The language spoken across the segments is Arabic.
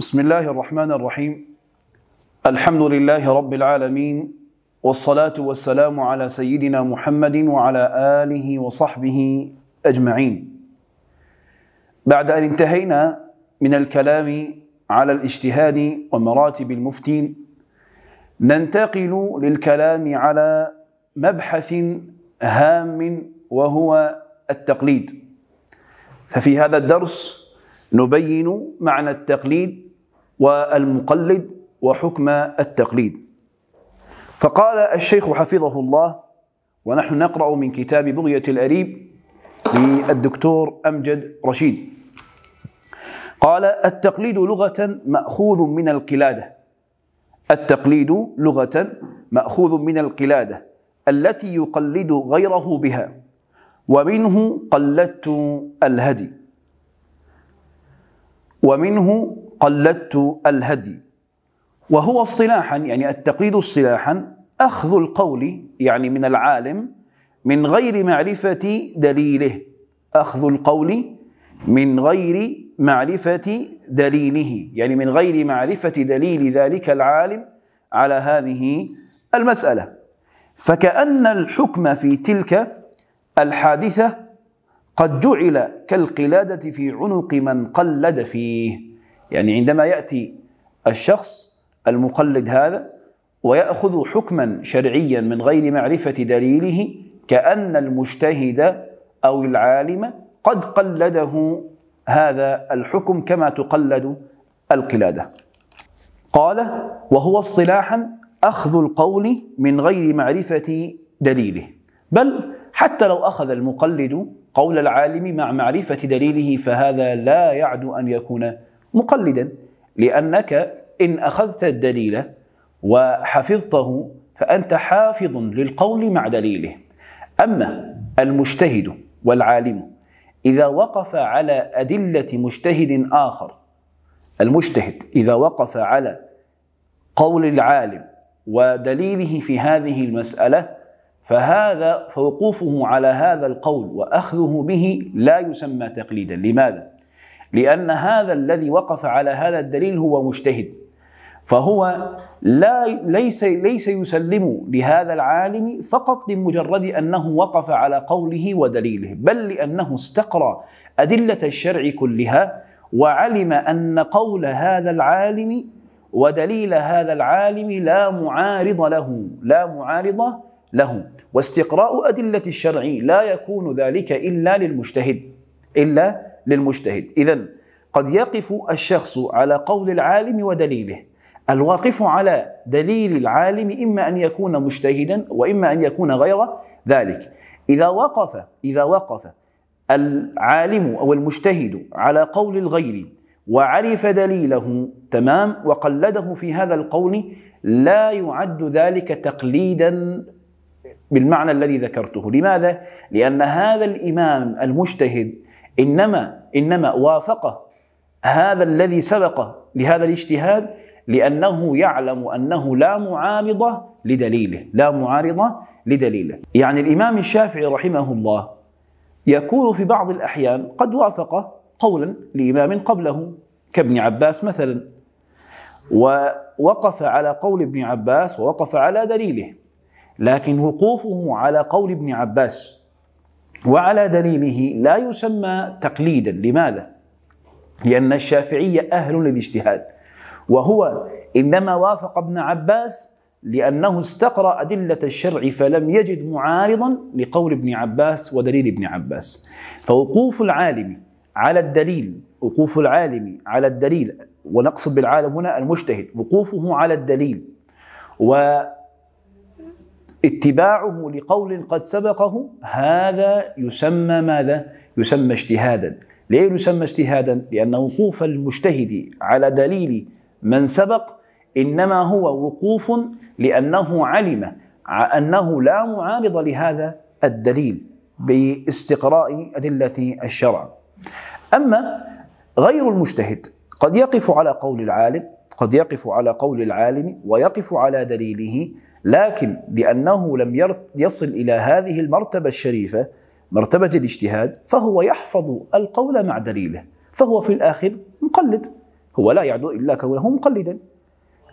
بسم الله الرحمن الرحيم الحمد لله رب العالمين والصلاة والسلام على سيدنا محمد وعلى آله وصحبه أجمعين بعد أن انتهينا من الكلام على الاجتهاد ومراتب المفتين ننتقل للكلام على مبحث هام وهو التقليد ففي هذا الدرس نبين معنى التقليد والمقلد وحكم التقليد فقال الشيخ حفظه الله ونحن نقرأ من كتاب بغية الأريب للدكتور أمجد رشيد قال التقليد لغة مأخوذ من القلادة التقليد لغة مأخوذ من القلادة التي يقلد غيره بها ومنه قلدت الهدي ومنه قلدت الهدي وهو اصطلاحا يعني التقليد اصطلاحا أخذ القول يعني من العالم من غير معرفة دليله أخذ القول من غير معرفة دليله يعني من غير معرفة دليل ذلك العالم على هذه المسألة فكأن الحكم في تلك الحادثة قد جعل كالقلادة في عنق من قلد فيه يعني عندما يأتي الشخص المقلد هذا ويأخذ حكما شرعيا من غير معرفة دليله كأن المجتهد أو العالم قد قلده هذا الحكم كما تقلد القلادة قال وهو اصطلاحا أخذ القول من غير معرفة دليله بل حتى لو أخذ المقلد قول العالم مع معرفة دليله فهذا لا يعد أن يكون مقلدا لأنك إن أخذت الدليل وحفظته فأنت حافظ للقول مع دليله أما المجتهد والعالم إذا وقف على أدلة مجتهد آخر المجتهد إذا وقف على قول العالم ودليله في هذه المسألة فهذا فوقوفه على هذا القول وأخذه به لا يسمى تقليدا لماذا؟ لأن هذا الذي وقف على هذا الدليل هو مجتهد فهو لا ليس ليس يسلم لهذا العالم فقط لمجرد انه وقف على قوله ودليله، بل لانه استقرا ادله الشرع كلها وعلم ان قول هذا العالم ودليل هذا العالم لا معارض له، لا معارض له، واستقراء ادله الشرع لا يكون ذلك الا للمجتهد، الا للمجتهد إذا قد يقف الشخص على قول العالم ودليله الواقف على دليل العالم إما أن يكون مجتهدا وإما أن يكون غير ذلك إذا وقف إذا وقف العالم أو المجتهد على قول الغير وعرف دليله تمام وقلده في هذا القول لا يعد ذلك تقليدا بالمعنى الذي ذكرته لماذا؟ لأن هذا الإمام المجتهد إنما إنما وافق هذا الذي سبق لهذا الاجتهاد لأنه يعلم أنه لا معارضة لدليله لا معارضة لدليله يعني الإمام الشافعي رحمه الله يكون في بعض الأحيان قد وافق قولا لإمام قبله كابن عباس مثلا ووقف على قول ابن عباس ووقف على دليله لكن وقوفه على قول ابن عباس وعلى دليله لا يسمى تقليدا لماذا؟ لأن الشافعية أهل للاجتهاد وهو إنما وافق ابن عباس لأنه استقرأ أدلة الشرع فلم يجد معارضا لقول ابن عباس ودليل ابن عباس فوقوف العالم على الدليل وقوف العالم على الدليل ونقصد بالعالم هنا المجتهد وقوفه على الدليل و اتباعه لقول قد سبقه هذا يسمى ماذا؟ يسمى اجتهادا ليه يسمى اجتهادا؟ لأن وقوف المجتهد على دليل من سبق إنما هو وقوف لأنه علم أنه لا معارض لهذا الدليل باستقراء أدلة الشرع أما غير المجتهد قد يقف على قول العالم قد يقف على قول العالم ويقف على دليله لكن لأنه لم يصل إلى هذه المرتبة الشريفة مرتبة الاجتهاد فهو يحفظ القول مع دليله فهو في الآخر مقلد هو لا يعدو إلا كونه مقلدا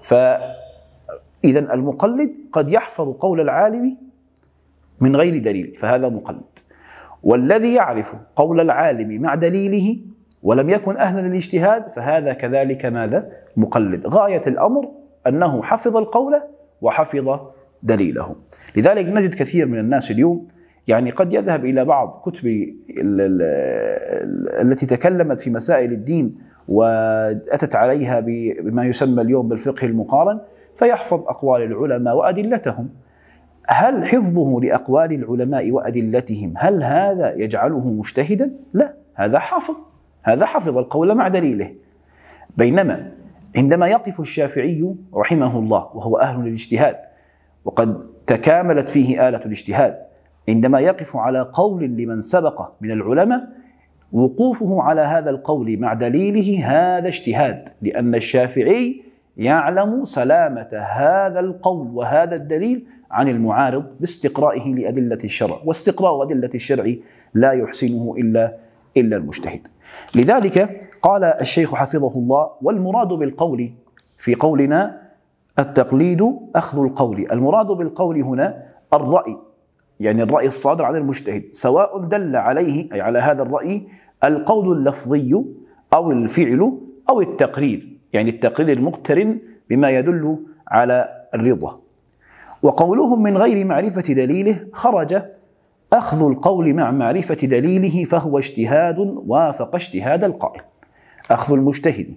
فإذا المقلد قد يحفظ قول العالم من غير دليل فهذا مقلد والذي يعرف قول العالم مع دليله ولم يكن أهلا للاجتهاد فهذا كذلك ماذا؟ مقلد غاية الأمر أنه حفظ القول وحفظ دليله لذلك نجد كثير من الناس اليوم يعني قد يذهب إلى بعض كتب التي تكلمت في مسائل الدين وأتت عليها بما يسمى اليوم بالفقه المقارن فيحفظ أقوال العلماء وأدلتهم هل حفظه لأقوال العلماء وأدلتهم هل هذا يجعله مجتهدا؟ لا هذا حافظ هذا حفظ القول مع دليله بينما عندما يقف الشافعي رحمه الله وهو أهل للاجتهاد وقد تكاملت فيه آلة الاجتهاد عندما يقف على قول لمن سبقه من العلماء وقوفه على هذا القول مع دليله هذا اجتهاد لأن الشافعي يعلم سلامة هذا القول وهذا الدليل عن المعارض باستقرائه لأدلة الشرع واستقراء أدلة الشرع لا يحسنه إلا إلا المجتهد لذلك قال الشيخ حفظه الله والمراد بالقول في قولنا التقليد أخذ القول المراد بالقول هنا الرأي يعني الرأي الصادر عن المجتهد سواء دل عليه أي على هذا الرأي القول اللفظي أو الفعل أو التقرير يعني التقرير المقترن بما يدل على الرضا وقولهم من غير معرفة دليله خرج أخذ القول مع معرفة دليله فهو اجتهاد وافق اجتهاد القائل أخذ المجتهد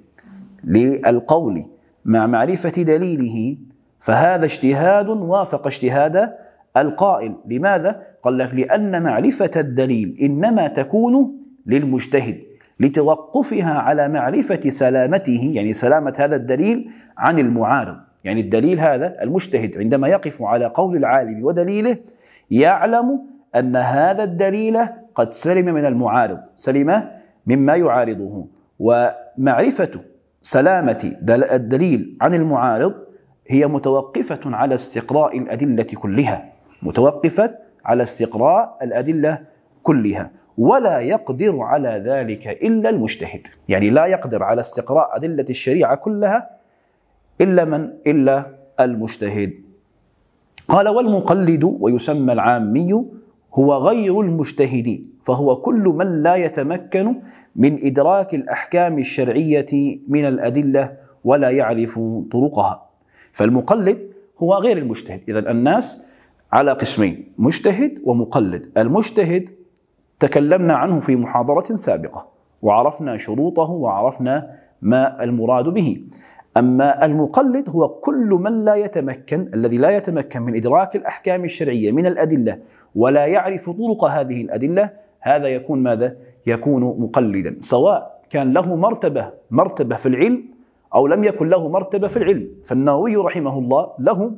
للقول مع معرفة دليله فهذا اجتهاد وافق اجتهاد القائل لماذا؟ قال لك لأن معرفة الدليل إنما تكون للمجتهد لتوقفها على معرفة سلامته يعني سلامة هذا الدليل عن المعارض يعني الدليل هذا المجتهد عندما يقف على قول العالم ودليله يعلم أن هذا الدليل قد سلم من المعارض سلم مما يعارضه ومعرفة سلامة الدليل عن المعارض هي متوقفة على استقراء الأدلة كلها متوقفة على استقراء الأدلة كلها ولا يقدر على ذلك إلا المجتهد يعني لا يقدر على استقراء أدلة الشريعة كلها إلا من إلا المجتهد قال والمقلد ويسمى العامي هو غير المجتهدين فهو كل من لا يتمكن من إدراك الأحكام الشرعية من الأدلة ولا يعرف طرقها فالمقلد هو غير المجتهد إذا الناس على قسمين مجتهد ومقلد المجتهد تكلمنا عنه في محاضرة سابقة وعرفنا شروطه وعرفنا ما المراد به أما المقلد هو كل من لا يتمكن الذي لا يتمكن من إدراك الأحكام الشرعية من الأدلة ولا يعرف طرق هذه الأدلة هذا يكون ماذا؟ يكون مقلدا سواء كان له مرتبة مرتبة في العلم أو لم يكن له مرتبة في العلم فالنووي رحمه الله له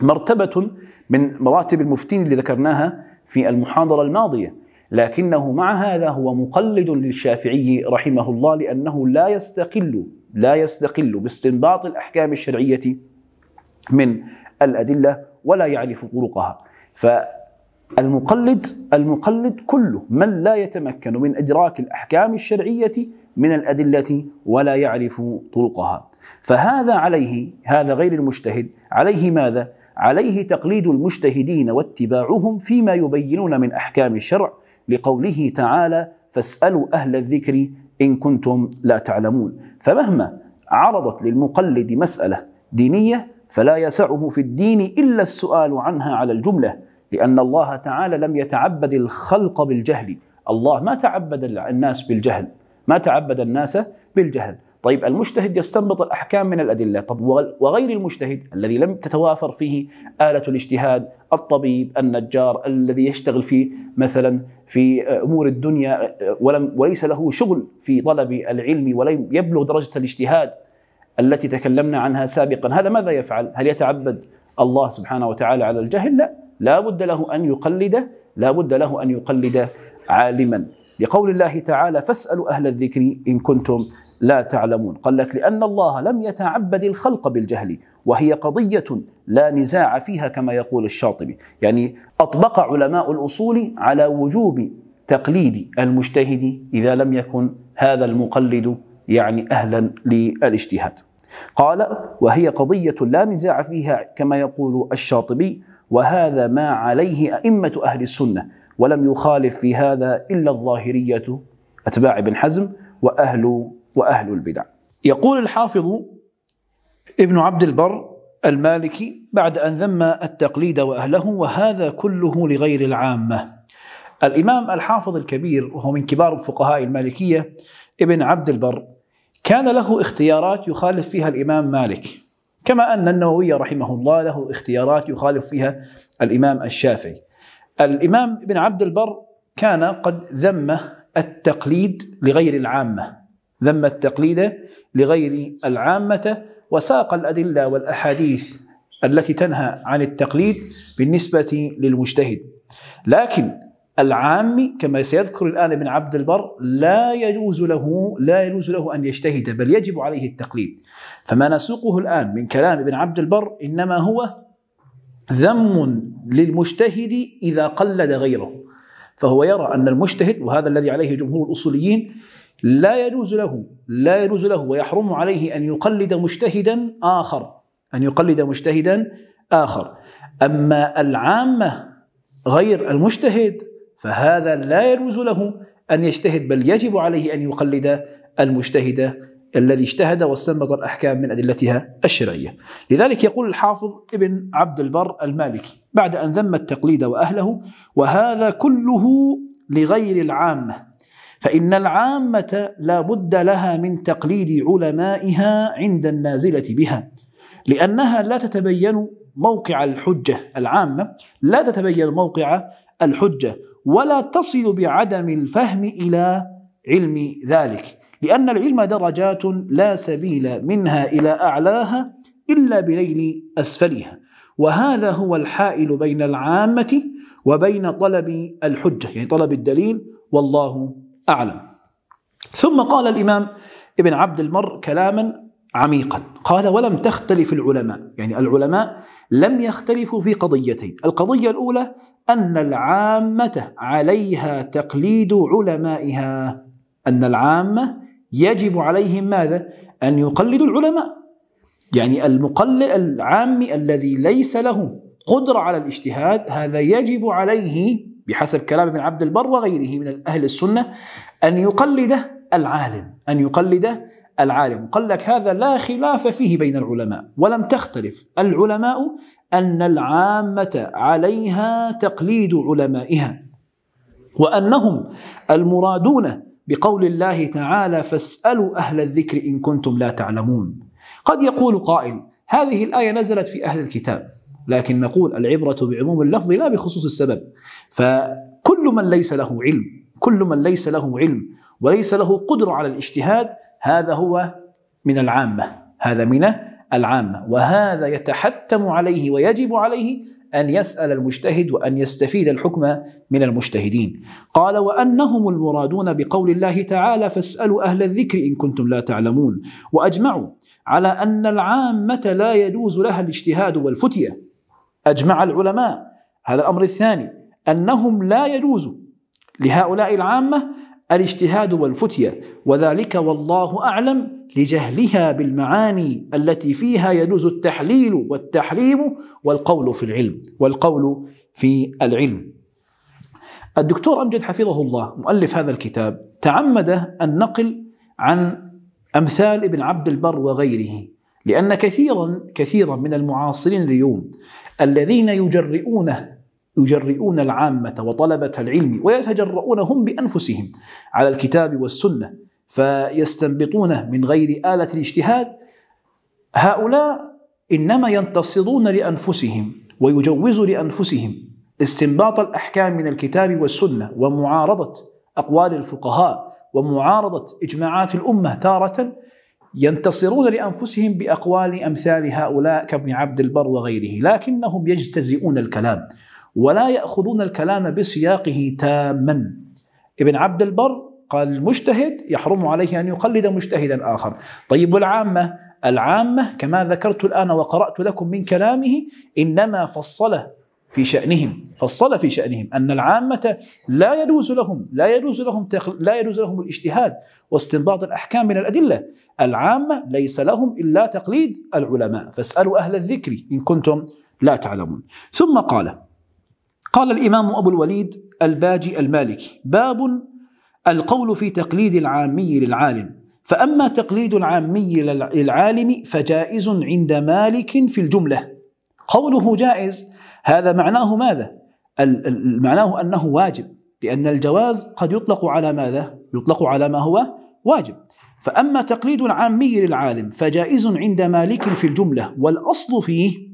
مرتبة من مراتب المفتين اللي ذكرناها في المحاضرة الماضية لكنه مع هذا هو مقلد للشافعي رحمه الله لأنه لا يستقل لا يستقل باستنباط الأحكام الشرعية من الأدلة ولا يعرف طرقها فالمقلد المقلد كله من لا يتمكن من إدراك الأحكام الشرعية من الأدلة ولا يعرف طرقها فهذا عليه هذا غير المجتهد عليه ماذا؟ عليه تقليد المجتهدين واتباعهم فيما يبينون من أحكام الشرع لقوله تعالى فاسألوا أهل الذكر إن كنتم لا تعلمون فمهما عرضت للمقلد مسألة دينية فلا يسعه في الدين إلا السؤال عنها على الجملة لأن الله تعالى لم يتعبد الخلق بالجهل الله ما تعبد الناس بالجهل ما تعبد الناس بالجهل طيب المجتهد يستنبط الأحكام من الأدلة طب وغير المجتهد الذي لم تتوافر فيه آلة الاجتهاد الطبيب النجار الذي يشتغل في مثلا في امور الدنيا ولم وليس له شغل في طلب العلم ولم يبلغ درجه الاجتهاد التي تكلمنا عنها سابقا هذا ماذا يفعل هل يتعبد الله سبحانه وتعالى على الجهل لا لا بد له ان يقلد لا بد له ان يقلد عالما لقول الله تعالى فاسالوا اهل الذكر ان كنتم لا تعلمون قال لك لان الله لم يتعبد الخلق بالجهل وهي قضية لا نزاع فيها كما يقول الشاطبي يعني أطبق علماء الأصول على وجوب تقليد المجتهد إذا لم يكن هذا المقلد يعني أهلا للاجتهاد قال وهي قضية لا نزاع فيها كما يقول الشاطبي وهذا ما عليه أئمة أهل السنة ولم يخالف في هذا إلا الظاهرية أتباع ابن حزم وأهل وأهل البدع يقول الحافظ ابن عبد البر المالكي بعد أن ذم التقليد وأهله وهذا كله لغير العامة الإمام الحافظ الكبير وهو من كبار فقهاء المالكية ابن عبد البر كان له اختيارات يخالف فيها الإمام مالك كما أن النووي رحمه الله له اختيارات يخالف فيها الإمام الشافعي الإمام ابن عبد البر كان قد ذم التقليد لغير العامة ذم التقليد لغير العامة وساق الأدلة والأحاديث التي تنهى عن التقليد بالنسبة للمجتهد لكن العام كما سيذكر الآن ابن عبد البر لا يجوز له لا يجوز له أن يجتهد بل يجب عليه التقليد فما نسوقه الآن من كلام ابن عبد البر إنما هو ذم للمجتهد إذا قلد غيره فهو يرى أن المجتهد وهذا الذي عليه جمهور الأصوليين لا يجوز له لا يجوز له ويحرم عليه أن يقلد مجتهدا آخر أن يقلد مجتهدا آخر أما العامة غير المجتهد فهذا لا يجوز له أن يجتهد بل يجب عليه أن يقلد المجتهد الذي اجتهد واستنبط الأحكام من أدلتها الشرعية لذلك يقول الحافظ ابن عبد البر المالكي بعد أن ذم التقليد وأهله وهذا كله لغير العامة فإن العامة لا بد لها من تقليد علمائها عند النازلة بها لأنها لا تتبين موقع الحجة العامة لا تتبين موقع الحجة ولا تصل بعدم الفهم إلى علم ذلك لأن العلم درجات لا سبيل منها إلى أعلاها إلا بنيل أسفلها وهذا هو الحائل بين العامة وبين طلب الحجة يعني طلب الدليل والله أعلم ثم قال الإمام ابن عبد المر كلاما عميقا قال ولم تختلف العلماء يعني العلماء لم يختلفوا في قضيتين القضية الأولى أن العامة عليها تقليد علمائها أن العامة يجب عليهم ماذا؟ أن يقلدوا العلماء يعني المقل العامي الذي ليس له قدرة على الاجتهاد هذا يجب عليه بحسب كلام ابن عبد البر وغيره من أهل السنة أن يقلد العالم أن يقلد العالم قال لك هذا لا خلاف فيه بين العلماء ولم تختلف العلماء أن العامة عليها تقليد علمائها وأنهم المرادون بقول الله تعالى فاسألوا أهل الذكر إن كنتم لا تعلمون قد يقول قائل هذه الآية نزلت في أهل الكتاب لكن نقول العبرة بعموم اللفظ لا بخصوص السبب فكل من ليس له علم كل من ليس له علم وليس له قدرة على الاجتهاد هذا هو من العامة هذا من العامة وهذا يتحتم عليه ويجب عليه أن يسأل المجتهد وأن يستفيد الحكم من المجتهدين قال وأنهم المرادون بقول الله تعالى فاسألوا أهل الذكر إن كنتم لا تعلمون وأجمعوا على أن العامة لا يجوز لها الاجتهاد والفتية أجمع العلماء هذا الأمر الثاني أنهم لا يجوز لهؤلاء العامة الاجتهاد والفتية وذلك والله أعلم لجهلها بالمعاني التي فيها يجوز التحليل والتحريم والقول في العلم والقول في العلم الدكتور أمجد حفظه الله مؤلف هذا الكتاب تعمد النقل عن أمثال ابن عبد البر وغيره لأن كثيرا كثيرا من المعاصرين اليوم الذين يجرئونه يجرئون العامة وطلبة العلم ويتجرؤون هم بأنفسهم على الكتاب والسنة فيستنبطونه من غير آلة الاجتهاد هؤلاء إنما ينتصرون لأنفسهم ويجوز لأنفسهم استنباط الأحكام من الكتاب والسنة ومعارضة أقوال الفقهاء ومعارضة إجماعات الأمة تارة ينتصرون لأنفسهم بأقوال أمثال هؤلاء كابن عبد البر وغيره لكنهم يجتزئون الكلام ولا يأخذون الكلام بسياقه تاما ابن عبد البر قال المجتهد يحرم عليه أن يقلد مجتهدا آخر طيب العامة العامة كما ذكرت الآن وقرأت لكم من كلامه إنما فصله في شأنهم فصل في شأنهم أن العامة لا يجوز لهم لا يجوز لهم لا يجوز لهم الاجتهاد واستنباط الأحكام من الأدلة العامة ليس لهم إلا تقليد العلماء فاسألوا أهل الذكر إن كنتم لا تعلمون ثم قال قال الإمام أبو الوليد الباجي المالكي باب القول في تقليد العامي للعالم فأما تقليد العامي للعالم فجائز عند مالك في الجملة قوله جائز هذا معناه ماذا؟ معناه أنه واجب لأن الجواز قد يطلق على ماذا؟ يطلق على ما هو واجب فأما تقليد عامي للعالم فجائز عند مالك في الجملة والأصل فيه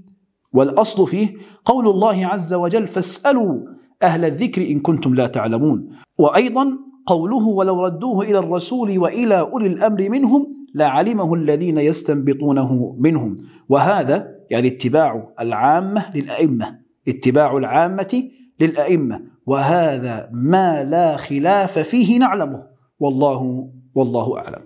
والأصل فيه قول الله عز وجل فاسألوا أهل الذكر إن كنتم لا تعلمون وأيضا قوله ولو ردوه إلى الرسول وإلى أولي الأمر منهم لعلمه الذين يستنبطونه منهم وهذا يعني اتباع العامة للأئمة اتباع العامة للأئمة وهذا ما لا خلاف فيه نعلمه والله والله أعلم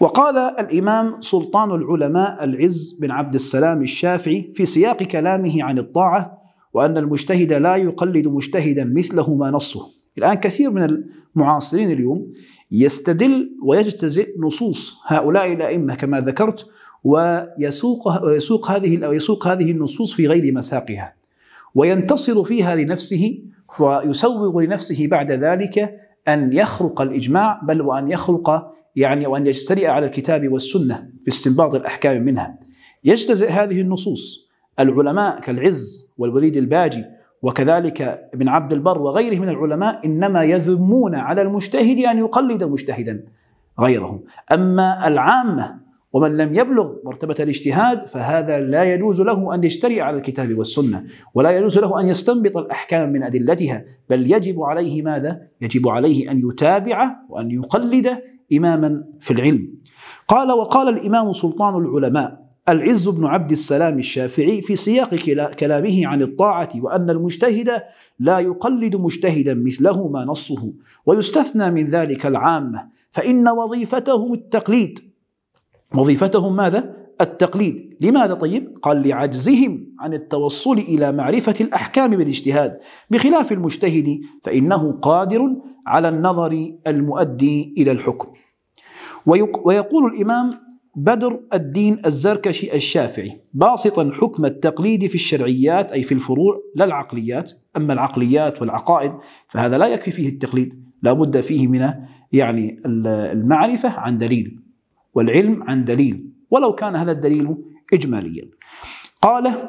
وقال الإمام سلطان العلماء العز بن عبد السلام الشافعي في سياق كلامه عن الطاعة وأن المجتهد لا يقلد مجتهدا مثله ما نصه الآن كثير من المعاصرين اليوم يستدل ويجتزئ نصوص هؤلاء الأئمة كما ذكرت ويسوق هذه ويسوق هذه النصوص في غير مساقها وينتصر فيها لنفسه ويسوغ لنفسه بعد ذلك أن يخرق الإجماع بل وأن يخرق يعني وأن يجترئ على الكتاب والسنة في استنباط الأحكام منها يجتزئ هذه النصوص العلماء كالعز والوليد الباجي وكذلك ابن عبد البر وغيره من العلماء إنما يذمون على المجتهد أن يقلد مجتهدا غيره أما العامة ومن لم يبلغ مرتبة الاجتهاد فهذا لا يجوز له أن يجترئ على الكتاب والسنة ولا يجوز له أن يستنبط الأحكام من أدلتها بل يجب عليه ماذا؟ يجب عليه أن يتابع وأن يقلد إماما في العلم قال وقال الإمام سلطان العلماء العز بن عبد السلام الشافعي في سياق كلامه عن الطاعة وأن المجتهد لا يقلد مجتهدا مثله ما نصه ويستثنى من ذلك العامة فإن وظيفتهم التقليد وظيفتهم ماذا؟ التقليد لماذا طيب؟ قال لعجزهم عن التوصل إلى معرفة الأحكام بالاجتهاد بخلاف المجتهد فإنه قادر على النظر المؤدي إلى الحكم ويقول الإمام بدر الدين الزركشي الشافعي باسطا حكم التقليد في الشرعيات أي في الفروع لا العقليات أما العقليات والعقائد فهذا لا يكفي فيه التقليد لا بد فيه من يعني المعرفة عن دليل والعلم عن دليل ولو كان هذا الدليل إجماليا قال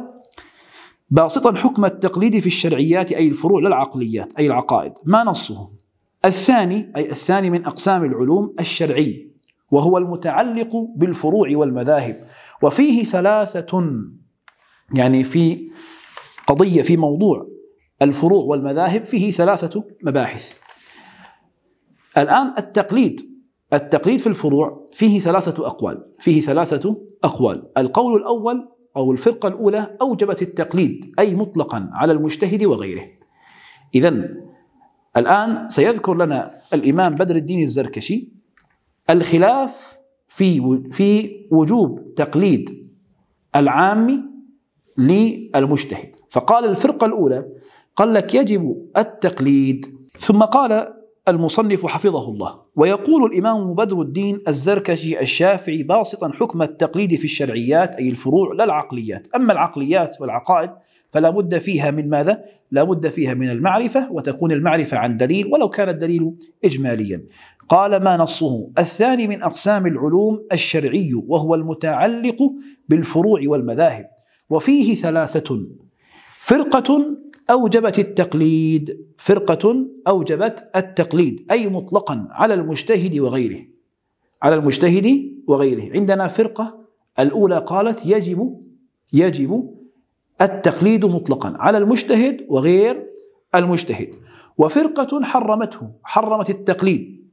باسطا حكم التقليد في الشرعيات أي الفروع للعقليات أي العقائد ما نصه الثاني أي الثاني من أقسام العلوم الشرعي وهو المتعلق بالفروع والمذاهب وفيه ثلاثة يعني في قضية في موضوع الفروع والمذاهب فيه ثلاثة مباحث الآن التقليد التقليد في الفروع فيه ثلاثة أقوال فيه ثلاثة أقوال القول الأول أو الفرقة الأولى أوجبت التقليد أي مطلقا على المجتهد وغيره إذا الآن سيذكر لنا الإمام بدر الدين الزركشي الخلاف في في وجوب تقليد العام للمجتهد فقال الفرقة الأولى قال لك يجب التقليد ثم قال المصنف حفظه الله ويقول الإمام بدر الدين الزركشي الشافعي باسطا حكم التقليد في الشرعيات أي الفروع لا العقليات أما العقليات والعقائد فلا بد فيها من ماذا؟ لا بد فيها من المعرفة وتكون المعرفة عن دليل ولو كان الدليل إجماليا قال ما نصه الثاني من أقسام العلوم الشرعي وهو المتعلق بالفروع والمذاهب وفيه ثلاثة فرقة أوجبت التقليد فرقة أوجبت التقليد أي مطلقا على المجتهد وغيره على المجتهد وغيره عندنا فرقة الأولى قالت يجب يجب التقليد مطلقا على المجتهد وغير المجتهد وفرقة حرمته حرمت التقليد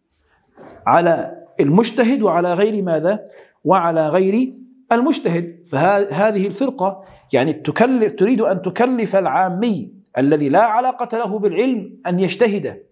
على المجتهد وعلى غير ماذا وعلى غير المجتهد فهذه الفرقة يعني تكلف تريد أن تكلف العامي الذي لا علاقة له بالعلم أن يجتهد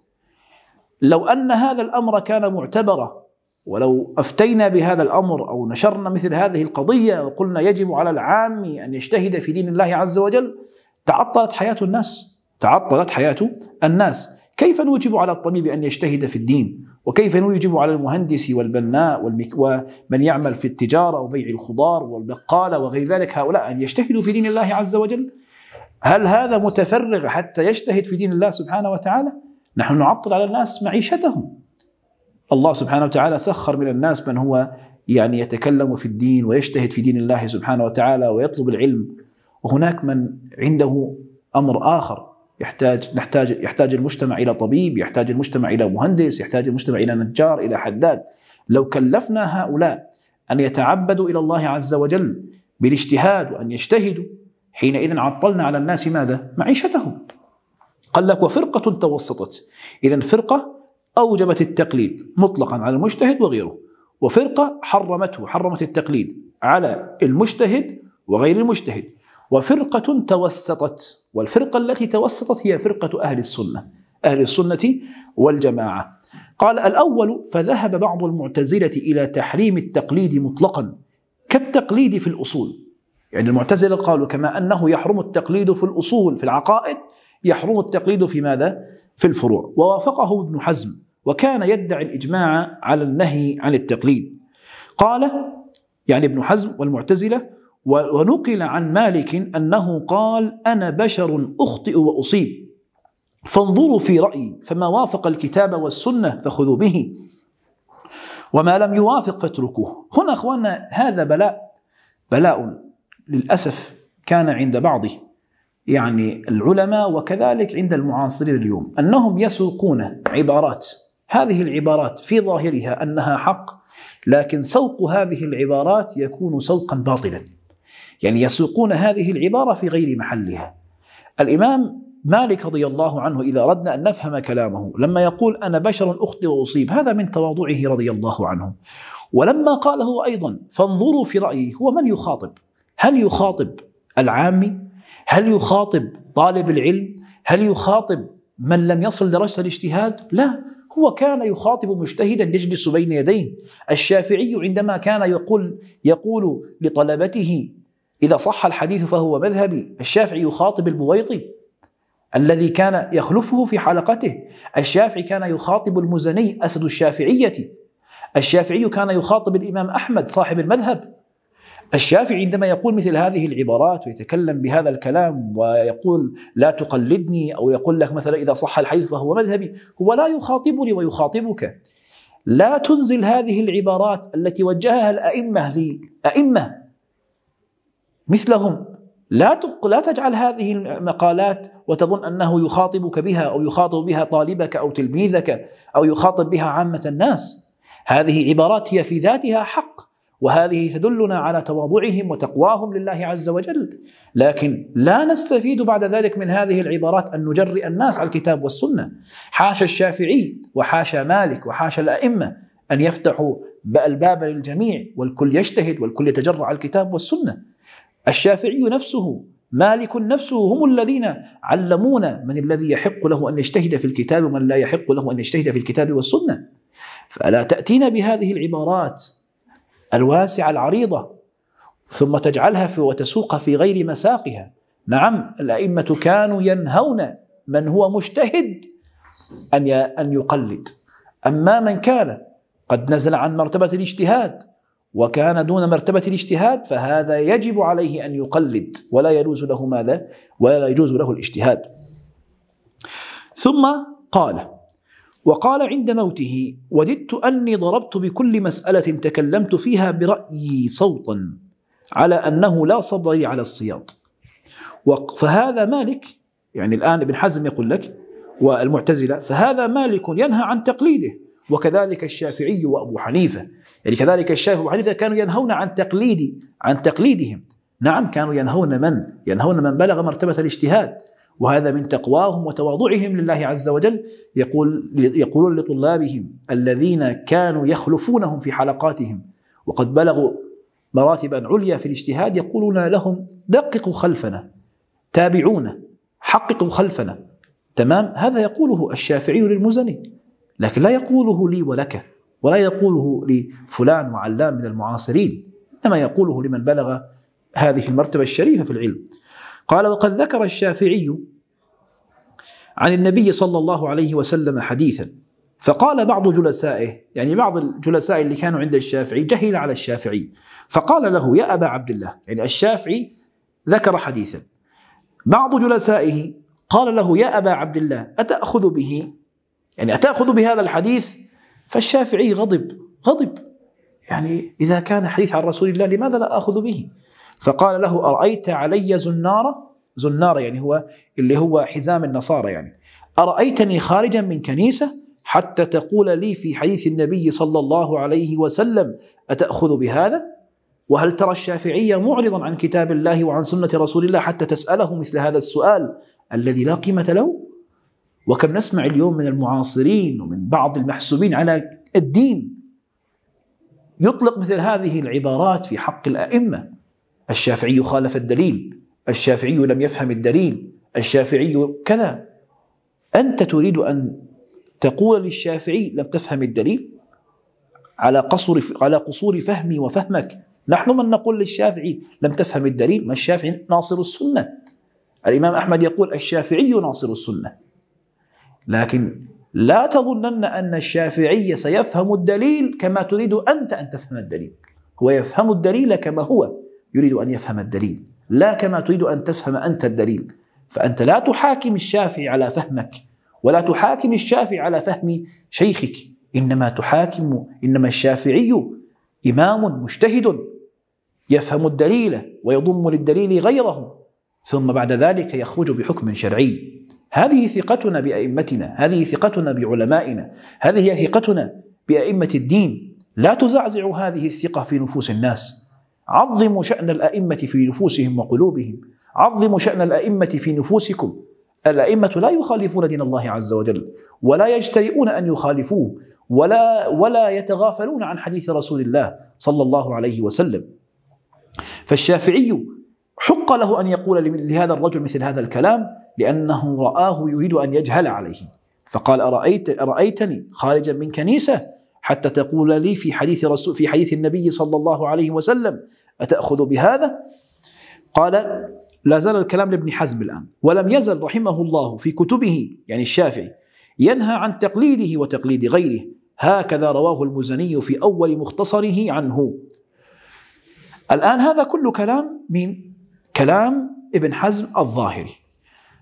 لو أن هذا الأمر كان معتبرا ولو أفتينا بهذا الأمر أو نشرنا مثل هذه القضية وقلنا يجب على العام أن يجتهد في دين الله عز وجل تعطلت حياة الناس تعطلت حياة الناس كيف نوجب على الطبيب أن يجتهد في الدين وكيف نوجب على المهندس والبناء ومن يعمل في التجارة وبيع الخضار والبقالة وغير ذلك هؤلاء أن يجتهدوا في دين الله عز وجل هل هذا متفرغ حتى يجتهد في دين الله سبحانه وتعالى نحن نعطل على الناس معيشتهم الله سبحانه وتعالى سخر من الناس من هو يعني يتكلم في الدين ويجتهد في دين الله سبحانه وتعالى ويطلب العلم وهناك من عنده امر اخر يحتاج نحتاج يحتاج المجتمع الى طبيب، يحتاج المجتمع الى مهندس، يحتاج المجتمع الى نجار، الى حداد. لو كلفنا هؤلاء ان يتعبدوا الى الله عز وجل بالاجتهاد وان يجتهدوا حينئذ عطلنا على الناس ماذا؟ معيشتهم قال لك وفرقة توسطت إذا فرقة أوجبت التقليد مطلقا على المجتهد وغيره وفرقة حرمته حرمت التقليد على المجتهد وغير المجتهد وفرقة توسطت والفرقة التي توسطت هي فرقة أهل السنة أهل السنة والجماعة قال الأول فذهب بعض المعتزلة إلى تحريم التقليد مطلقا كالتقليد في الأصول يعني المعتزلة قالوا كما أنه يحرم التقليد في الأصول في العقائد يحرم التقليد في ماذا؟ في الفروع ووافقه ابن حزم وكان يدعي الإجماع على النهي عن التقليد قال يعني ابن حزم والمعتزلة ونقل عن مالك أنه قال أنا بشر أخطئ وأصيب فانظروا في رأيي فما وافق الكتاب والسنة فخذوا به وما لم يوافق فاتركوه هنا أخوانا هذا بلاء بلاء للأسف كان عند بعض يعني العلماء وكذلك عند المعاصرين اليوم أنهم يسوقون عبارات هذه العبارات في ظاهرها أنها حق لكن سوق هذه العبارات يكون سوقا باطلا يعني يسوقون هذه العبارة في غير محلها الإمام مالك رضي الله عنه إذا أردنا أن نفهم كلامه لما يقول أنا بشر أخطئ وأصيب هذا من تواضعه رضي الله عنه ولما قاله أيضا فانظروا في رأيه هو من يخاطب هل يخاطب العامي؟ هل يخاطب طالب العلم؟ هل يخاطب من لم يصل درجة الاجتهاد؟ لا هو كان يخاطب مجتهدا يجلس بين يديه الشافعي عندما كان يقول يقول لطلبته إذا صح الحديث فهو مذهبي الشافعي يخاطب البويطي الذي كان يخلفه في حلقته الشافعي كان يخاطب المزني أسد الشافعية الشافعي كان يخاطب الإمام أحمد صاحب المذهب الشافعي عندما يقول مثل هذه العبارات ويتكلم بهذا الكلام ويقول لا تقلدني او يقول لك مثلا اذا صح الحديث فهو مذهبي، هو لا يخاطبني ويخاطبك. لا تنزل هذه العبارات التي وجهها الائمه لائمه مثلهم لا لا تجعل هذه المقالات وتظن انه يخاطبك بها او يخاطب بها طالبك او تلميذك او يخاطب بها عامه الناس. هذه عبارات هي في ذاتها حق وهذه تدلنا على تواضعهم وتقواهم لله عز وجل لكن لا نستفيد بعد ذلك من هذه العبارات أن نجرئ الناس على الكتاب والسنة حاش الشافعي وحاش مالك وحاش الأئمة أن يفتحوا الباب للجميع والكل يجتهد والكل يتجرع على الكتاب والسنة الشافعي نفسه مالك نفسه هم الذين علمونا من الذي يحق له أن يجتهد في الكتاب ومن لا يحق له أن يجتهد في الكتاب والسنة فلا تأتينا بهذه العبارات الواسعة العريضة ثم تجعلها في وتسوق في غير مساقها نعم الأئمة كانوا ينهون من هو مجتهد أن أن يقلد أما من كان قد نزل عن مرتبة الاجتهاد وكان دون مرتبة الاجتهاد فهذا يجب عليه أن يقلد ولا يجوز له ماذا ولا يجوز له الاجتهاد ثم قال وقال عند موته وددت أني ضربت بكل مسألة تكلمت فيها برأيي صوتا على أنه لا صبري على الصياط فهذا مالك يعني الآن ابن حزم يقول لك والمعتزلة فهذا مالك ينهى عن تقليده وكذلك الشافعي وأبو حنيفة يعني كذلك الشافعي وأبو حنيفة كانوا ينهون عن تقليد عن تقليدهم نعم كانوا ينهون من ينهون من بلغ مرتبة الاجتهاد وهذا من تقواهم وتواضعهم لله عز وجل يقول يقولون لطلابهم الذين كانوا يخلفونهم في حلقاتهم وقد بلغوا مراتبا عليا في الاجتهاد يقولون لهم دققوا خلفنا تابعونا حققوا خلفنا تمام هذا يقوله الشافعي للمزني لكن لا يقوله لي ولك ولا يقوله لفلان وعلان من المعاصرين انما يقوله لمن بلغ هذه المرتبه الشريفه في العلم قال وقد ذكر الشافعي عن النبي صلى الله عليه وسلم حديثا فقال بعض جلسائه يعني بعض الجلساء اللي كانوا عند الشافعي جهل على الشافعي فقال له يا أبا عبد الله يعني الشافعي ذكر حديثا بعض جلسائه قال له يا أبا عبد الله أتأخذ به يعني أتأخذ بهذا الحديث فالشافعي غضب غضب يعني إذا كان حديث عن رسول الله لماذا لا أخذ به فقال له أرأيت علي زنارة زنارة يعني هو اللي هو حزام النصارى يعني أرأيتني خارجا من كنيسة حتى تقول لي في حديث النبي صلى الله عليه وسلم أتأخذ بهذا وهل ترى الشافعية معرضا عن كتاب الله وعن سنة رسول الله حتى تسأله مثل هذا السؤال الذي لا قيمة له وكم نسمع اليوم من المعاصرين ومن بعض المحسوبين على الدين يطلق مثل هذه العبارات في حق الأئمة الشافعي خالف الدليل الشافعي لم يفهم الدليل الشافعي كذا أنت تريد أن تقول للشافعي لم تفهم الدليل على قصر على قصور فهمي وفهمك نحن من نقول للشافعي لم تفهم الدليل ما الشافعي ناصر السنة الإمام أحمد يقول الشافعي ناصر السنة لكن لا تظنن أن الشافعي سيفهم الدليل كما تريد أنت أن تفهم الدليل هو يفهم الدليل كما هو يريد أن يفهم الدليل لا كما تريد أن تفهم أنت الدليل فأنت لا تحاكم الشافعي على فهمك ولا تحاكم الشافعي على فهم شيخك إنما تحاكم إنما الشافعي إمام مجتهد يفهم الدليل ويضم للدليل غيره ثم بعد ذلك يخرج بحكم شرعي هذه ثقتنا بأئمتنا هذه ثقتنا بعلمائنا هذه ثقتنا بأئمة الدين لا تزعزع هذه الثقة في نفوس الناس عظموا شأن الأئمة في نفوسهم وقلوبهم عظموا شأن الأئمة في نفوسكم الأئمة لا يخالفون دين الله عز وجل ولا يجترئون أن يخالفوه ولا ولا يتغافلون عن حديث رسول الله صلى الله عليه وسلم فالشافعي حق له أن يقول لهذا الرجل مثل هذا الكلام لأنه رآه يريد أن يجهل عليه فقال أرأيت أرأيتني خارجا من كنيسة حتى تقول لي في حديث رسول في حديث النبي صلى الله عليه وسلم أتأخذ بهذا؟ قال لا زال الكلام لابن حزم الآن ولم يزل رحمه الله في كتبه يعني الشافعي ينهى عن تقليده وتقليد غيره هكذا رواه المزني في أول مختصره عنه الآن هذا كله كلام مين؟ كلام ابن حزم الظاهري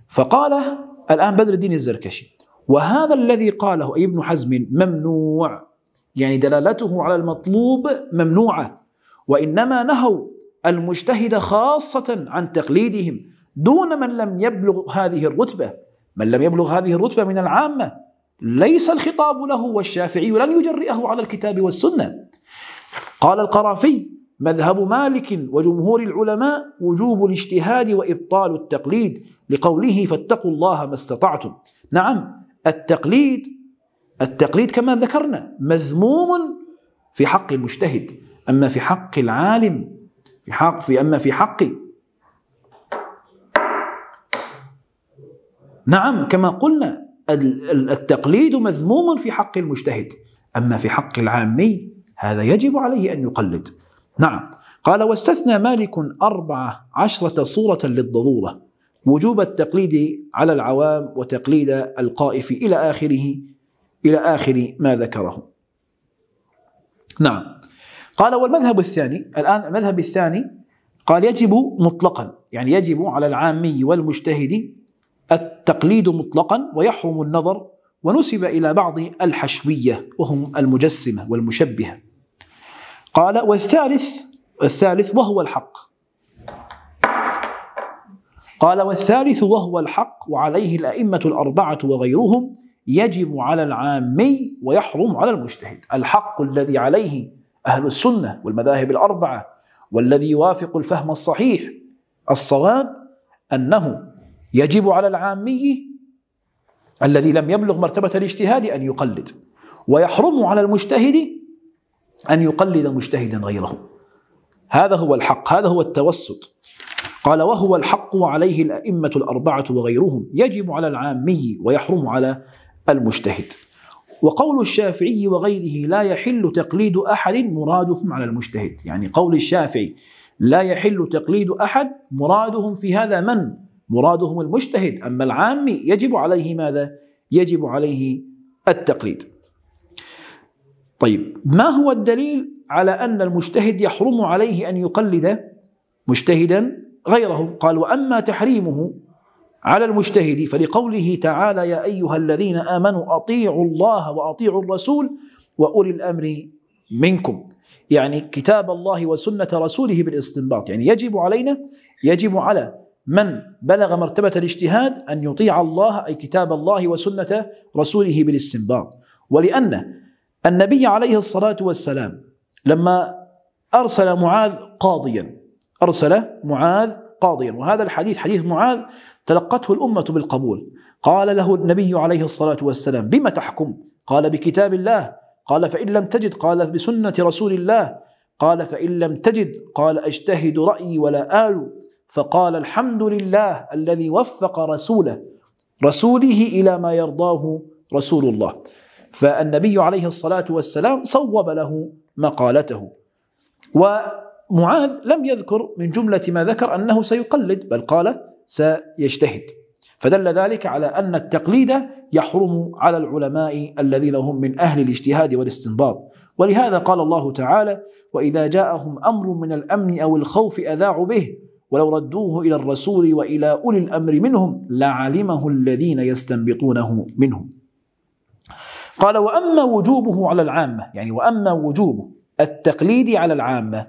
فقاله الآن بدر الدين الزركشي وهذا الذي قاله ابن حزم ممنوع يعني دلالته على المطلوب ممنوعة وإنما نهوا المجتهد خاصة عن تقليدهم دون من لم يبلغ هذه الرتبة من لم يبلغ هذه الرتبة من العامة ليس الخطاب له والشافعي لن يجرئه على الكتاب والسنة قال القرافي مذهب مالك وجمهور العلماء وجوب الاجتهاد وإبطال التقليد لقوله فاتقوا الله ما استطعتم نعم التقليد التقليد كما ذكرنا مذموم في حق المجتهد أما في حق العالم في حق في أما في حق نعم كما قلنا التقليد مذموم في حق المجتهد أما في حق العامي هذا يجب عليه أن يقلد نعم قال واستثنى مالك أربعة عشرة صورة للضرورة وجوب التقليد على العوام وتقليد القائف إلى آخره إلى آخر ما ذكره نعم قال والمذهب الثاني الآن المذهب الثاني قال يجب مطلقا يعني يجب على العامي والمجتهد التقليد مطلقا ويحرم النظر ونسب إلى بعض الحشوية وهم المجسمة والمشبهة قال والثالث الثالث وهو الحق قال والثالث وهو الحق وعليه الأئمة الأربعة وغيرهم يجب على العامي ويحرم على المجتهد الحق الذي عليه أهل السنة والمذاهب الأربعة والذي يوافق الفهم الصحيح الصواب أنه يجب على العامي الذي لم يبلغ مرتبة الاجتهاد أن يقلد ويحرم على المجتهد أن يقلد مجتهدا غيره هذا هو الحق هذا هو التوسط قال وهو الحق عليه الأئمة الأربعة وغيرهم يجب على العامي ويحرم على المجتهد وقول الشافعي وغيره لا يحل تقليد أحد مرادهم على المجتهد يعني قول الشافعي لا يحل تقليد أحد مرادهم في هذا من؟ مرادهم المجتهد أما العامي يجب عليه ماذا؟ يجب عليه التقليد طيب ما هو الدليل على أن المجتهد يحرم عليه أن يقلد مجتهدا غيره قال وأما تحريمه على المجتهد فلقوله تعالى يا أيها الذين آمنوا أطيعوا الله وأطيعوا الرسول وأولي الأمر منكم يعني كتاب الله وسنة رسوله بالاستنباط يعني يجب علينا يجب على من بلغ مرتبة الاجتهاد أن يطيع الله أي كتاب الله وسنة رسوله بالاستنباط ولأن النبي عليه الصلاة والسلام لما أرسل معاذ قاضيا أرسل معاذ قاضيا وهذا الحديث حديث معاذ تلقته الأمة بالقبول قال له النبي عليه الصلاة والسلام بما تحكم قال بكتاب الله قال فإن لم تجد قال بسنة رسول الله قال فإن لم تجد قال أجتهد رأيي ولا آل فقال الحمد لله الذي وفق رسوله رسوله إلى ما يرضاه رسول الله فالنبي عليه الصلاة والسلام صوب له مقالته ومعاذ لم يذكر من جملة ما ذكر أنه سيقلد بل قال سيجتهد فدل ذلك على أن التقليد يحرم على العلماء الذين هم من أهل الاجتهاد والاستنباط ولهذا قال الله تعالى وإذا جاءهم أمر من الأمن أو الخوف أذاعوا به ولو ردوه إلى الرسول وإلى أولي الأمر منهم لعلمه الذين يستنبطونه منهم قال وأما وجوبه على العامة يعني وأما وجوب التقليد على العامة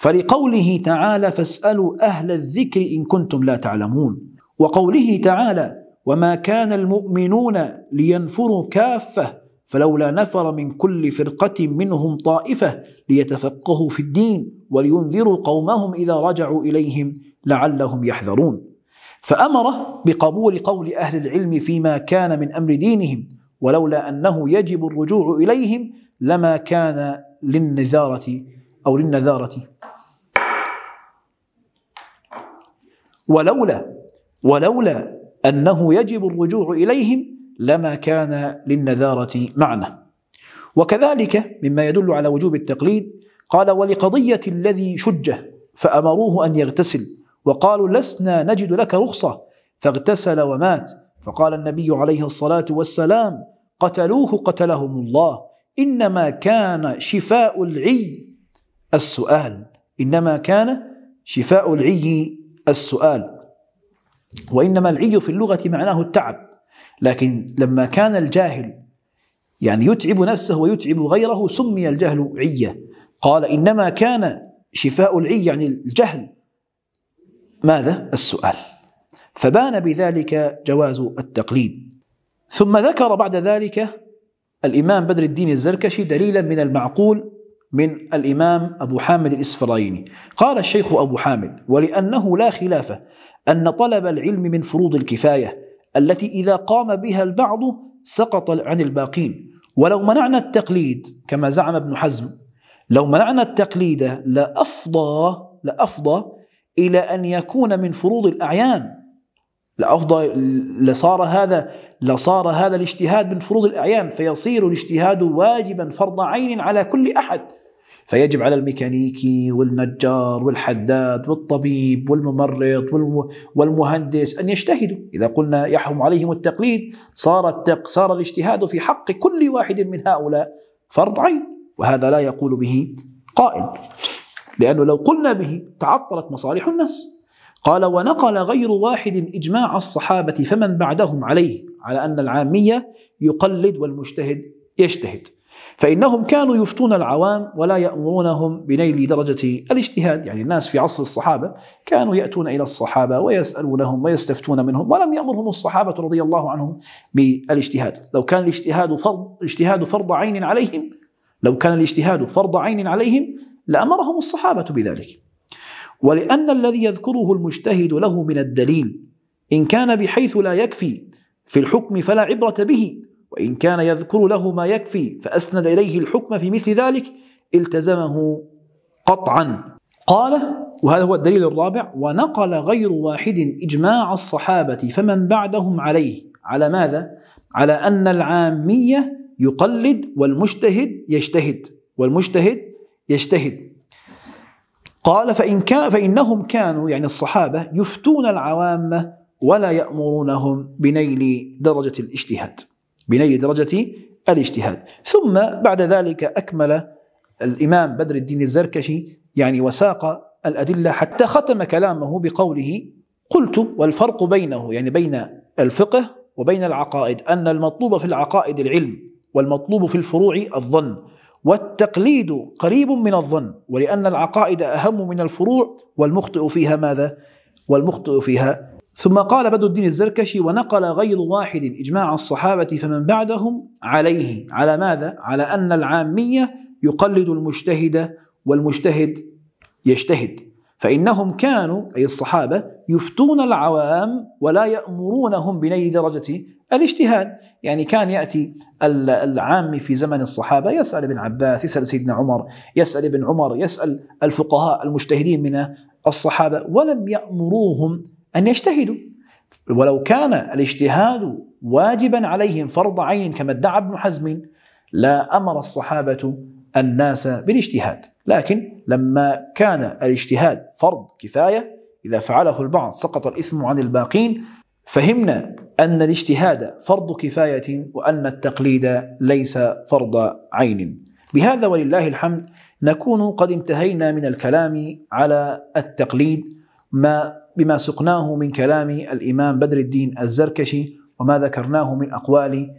فلقوله تعالى فاسألوا أهل الذكر إن كنتم لا تعلمون وقوله تعالى وما كان المؤمنون لينفروا كافة فلولا نفر من كل فرقة منهم طائفة ليتفقهوا في الدين ولينذروا قومهم إذا رجعوا إليهم لعلهم يحذرون فأمره بقبول قول أهل العلم فيما كان من أمر دينهم ولولا أنه يجب الرجوع إليهم لما كان للنذارة أو للنذارة ولولا ولولا أنه يجب الرجوع إليهم لما كان للنذارة معنى وكذلك مما يدل على وجوب التقليد قال ولقضية الذي شجه فأمروه أن يغتسل وقالوا لسنا نجد لك رخصة فاغتسل ومات فقال النبي عليه الصلاة والسلام قتلوه قتلهم الله إنما كان شفاء العي السؤال إنما كان شفاء العي السؤال وإنما العي في اللغة معناه التعب لكن لما كان الجاهل يعني يتعب نفسه ويتعب غيره سمي الجهل عية قال إنما كان شفاء العي يعني الجهل ماذا؟ السؤال فبان بذلك جواز التقليد ثم ذكر بعد ذلك الإمام بدر الدين الزركشي دليلا من المعقول من الإمام أبو حامد الإسفرايني قال الشيخ أبو حامد ولأنه لا خلاف أن طلب العلم من فروض الكفاية التي إذا قام بها البعض سقط عن الباقين ولو منعنا التقليد كما زعم ابن حزم لو منعنا التقليد لأفضى لأفضى إلى أن يكون من فروض الأعيان لأفضل لصار هذا لصار هذا الاجتهاد من فروض الأعيان فيصير الاجتهاد واجبا فرض عين على كل أحد فيجب على الميكانيكي والنجار والحداد والطبيب والممرض والمهندس أن يجتهدوا إذا قلنا يحرم عليهم التقليد صار, التق صار الاجتهاد في حق كل واحد من هؤلاء فرض عين وهذا لا يقول به قائل لأنه لو قلنا به تعطلت مصالح الناس قال ونقل غير واحد إجماع الصحابة فمن بعدهم عليه على أن العامية يقلد والمجتهد يجتهد فإنهم كانوا يفتون العوام ولا يأمرونهم بنيل درجة الاجتهاد يعني الناس في عصر الصحابة كانوا يأتون إلى الصحابة ويسألونهم ويستفتون منهم ولم يأمرهم الصحابة رضي الله عنهم بالاجتهاد لو كان الاجتهاد فرض, الاجتهاد فرض عين عليهم لو كان الاجتهاد فرض عين عليهم لأمرهم الصحابة بذلك ولأن الذي يذكره المجتهد له من الدليل إن كان بحيث لا يكفي في الحكم فلا عبرة به وإن كان يذكر له ما يكفي فأسند إليه الحكم في مثل ذلك التزمه قطعا قال وهذا هو الدليل الرابع ونقل غير واحد إجماع الصحابة فمن بعدهم عليه على ماذا؟ على أن العامية يقلد والمجتهد يجتهد والمجتهد يجتهد قال فإن كان فإنهم كانوا يعني الصحابة يفتون العوامة ولا يأمرونهم بنيل درجة الاجتهاد بنيل درجة الاجتهاد ثم بعد ذلك أكمل الإمام بدر الدين الزركشي يعني وساق الأدلة حتى ختم كلامه بقوله قلت والفرق بينه يعني بين الفقه وبين العقائد أن المطلوب في العقائد العلم والمطلوب في الفروع الظن والتقليد قريب من الظن ولأن العقائد أهم من الفروع والمخطئ فيها ماذا؟ والمخطئ فيها ثم قال بدر الدين الزركشي ونقل غير واحد إجماع الصحابة فمن بعدهم عليه على ماذا؟ على أن العامية يقلد المجتهد والمجتهد يجتهد فإنهم كانوا أي الصحابة يفتون العوام ولا يأمرونهم بنيل درجة الاجتهاد يعني كان يأتي العام في زمن الصحابة يسأل ابن عباس يسأل سيدنا عمر يسأل ابن عمر يسأل الفقهاء المجتهدين من الصحابة ولم يأمروهم أن يجتهدوا ولو كان الاجتهاد واجبا عليهم فرض عين كما ادعى ابن حزم لا أمر الصحابة الناس بالاجتهاد لكن لما كان الاجتهاد فرض كفاية إذا فعله البعض سقط الإثم عن الباقين فهمنا أن الاجتهاد فرض كفاية وأن التقليد ليس فرض عين بهذا ولله الحمد نكون قد انتهينا من الكلام على التقليد ما بما سقناه من كلام الإمام بدر الدين الزركشي وما ذكرناه من أقوال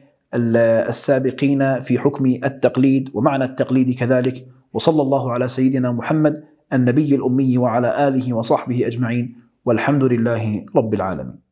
السابقين في حكم التقليد ومعنى التقليد كذلك وصلى الله على سيدنا محمد النبي الأمي وعلى آله وصحبه أجمعين والحمد لله رب العالمين